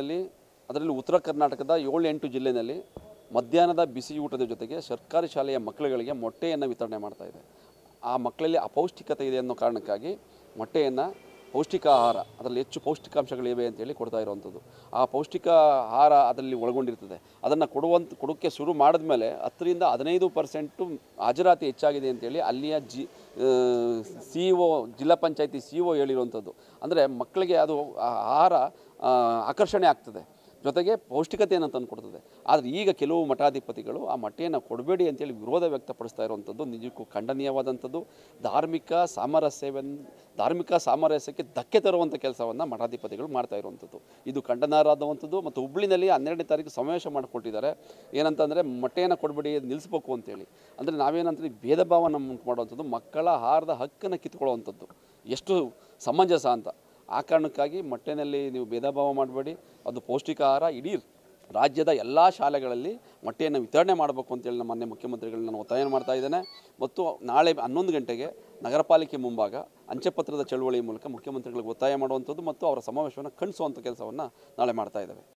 ಜಿಲ್ಲೆಯಲ್ಲಿ ಅದರಲ್ಲಿ ಉತ್ತರ ಕರ್ನಾಟಕದ ಏಳು ಎಂಟು ಜಿಲ್ಲೆಯಲ್ಲಿ ಮಧ್ಯಾಹ್ನದ ಬಿಸಿ ಊಟದ ಜೊತೆಗೆ ಸರ್ಕಾರಿ ಶಾಲೆಯ ಮಕ್ಕಳುಗಳಿಗೆ ಮೊಟ್ಟೆಯನ್ನು ವಿತರಣೆ ಮಾಡ್ತಾ ಇದೆ ಆ ಮಕ್ಕಳಲ್ಲಿ ಅಪೌಷ್ಟಿಕತೆ ಇದೆ ಅನ್ನೋ ಕಾರಣಕ್ಕಾಗಿ ಮೊಟ್ಟೆಯನ್ನು ಪೌಷ್ಟಿಕ ಆಹಾರ ಅದರಲ್ಲಿ ಹೆಚ್ಚು ಪೌಷ್ಟಿಕಾಂಶಗಳಿವೆ ಅಂತೇಳಿ ಕೊಡ್ತಾ ಇರುವಂಥದ್ದು ಆ ಪೌಷ್ಟಿಕ ಆಹಾರ ಅದರಲ್ಲಿ ಒಳಗೊಂಡಿರ್ತದೆ ಅದನ್ನು ಕೊಡುವಂಥ ಕೊಡೋಕ್ಕೆ ಶುರು ಮಾಡಿದ್ಮೇಲೆ ಹತ್ತರಿಂದ ಹದಿನೈದು ಪರ್ಸೆಂಟು ಹಾಜರಾತಿ ಹೆಚ್ಚಾಗಿದೆ ಅಂತೇಳಿ ಅಲ್ಲಿಯ ಜಿ ಸಿ ಇ ಒ ಜಿಲ್ಲಾ ಪಂಚಾಯತಿ ಸಿ ಇ ಒ ಹೇಳಿರುವಂಥದ್ದು ಅಂದರೆ ಮಕ್ಕಳಿಗೆ ಅದು ಆಹಾರ ಆಕರ್ಷಣೆ ಆಗ್ತದೆ ಜೊತೆಗೆ ಪೌಷ್ಟಿಕತೆಯನ್ನು ತಂದು ಕೊಡ್ತದೆ ಆದರೆ ಈಗ ಕೆಲವು ಮಠಾಧಿಪತಿಗಳು ಆ ಮಠೆಯನ್ನು ಕೊಡಬೇಡಿ ಅಂತೇಳಿ ವಿರೋಧ ವ್ಯಕ್ತಪಡಿಸ್ತಾ ಇರುವಂಥದ್ದು ನಿಜಕ್ಕೂ ಖಂಡನೀಯವಾದಂಥದ್ದು ಧಾರ್ಮಿಕ ಸಾಮರಸ್ಯವನ್ನು ಧಾರ್ಮಿಕ ಸಾಮರಸ್ಯಕ್ಕೆ ಧಕ್ಕೆ ತರುವಂಥ ಕೆಲಸವನ್ನು ಮಠಾಧಿಪತಿಗಳು ಮಾಡ್ತಾ ಇರುವಂಥದ್ದು ಇದು ಖಂಡನಾರ್ಹವಾದಂಥದ್ದು ಮತ್ತು ಹುಬ್ಳಿನಲ್ಲಿ ಹನ್ನೆರಡನೇ ತಾರೀಕು ಸಮಾವೇಶ ಮಾಡಿಕೊಟ್ಟಿದ್ದಾರೆ ಏನಂತಂದರೆ ಮಠೆಯನ್ನು ಕೊಡಬೇಡಿ ನಿಲ್ಲಿಸ್ಬೇಕು ಅಂತೇಳಿ ಅಂದರೆ ನಾವೇನಂತೇಳಿ ಭೇದ ಭಾವನ ಉಂಟು ಮಾಡುವಂಥದ್ದು ಮಕ್ಕಳ ಆಹಾರದ ಹಕ್ಕನ್ನು ಕಿತ್ಕೊಳ್ಳುವಂಥದ್ದು ಎಷ್ಟು ಸಮಂಜಸ ಅಂತ ಆ ಕಾರಣಕ್ಕಾಗಿ ಮೊಟ್ಟೆನಲ್ಲಿ ನೀವು ಭಾವ ಮಾಡಬೇಡಿ ಅದು ಪೌಷ್ಟಿಕ ಆಹಾರ ಇಡೀ ರಾಜ್ಯದ ಎಲ್ಲ ಶಾಲೆಗಳಲ್ಲಿ ಮೊಟ್ಟೆಯನ್ನು ವಿತರಣೆ ಮಾಡಬೇಕು ಅಂತೇಳಿ ನಮ್ಮ ಮಾನ್ಯ ಮುಖ್ಯಮಂತ್ರಿಗಳನ್ನ ನಾನು ಒತ್ತಾಯ ಮಾಡ್ತಾ ಇದ್ದೇನೆ ಮತ್ತು ನಾಳೆ ಹನ್ನೊಂದು ಗಂಟೆಗೆ ನಗರಪಾಲಿಕೆ ಪಾಲಿಕೆ ಮುಂಭಾಗ ಅಂಚೆಪತ್ರದ ಚಳುವಳಿ ಮೂಲಕ ಮುಖ್ಯಮಂತ್ರಿಗಳಿಗೆ ಒತ್ತಾಯ ಮಾಡುವಂಥದ್ದು ಮತ್ತು ಅವರ ಸಮಾವೇಶವನ್ನು ಕಣಿಸುವಂಥ ಕೆಲಸವನ್ನು ನಾಳೆ ಮಾಡ್ತಾ ಇದ್ದೇವೆ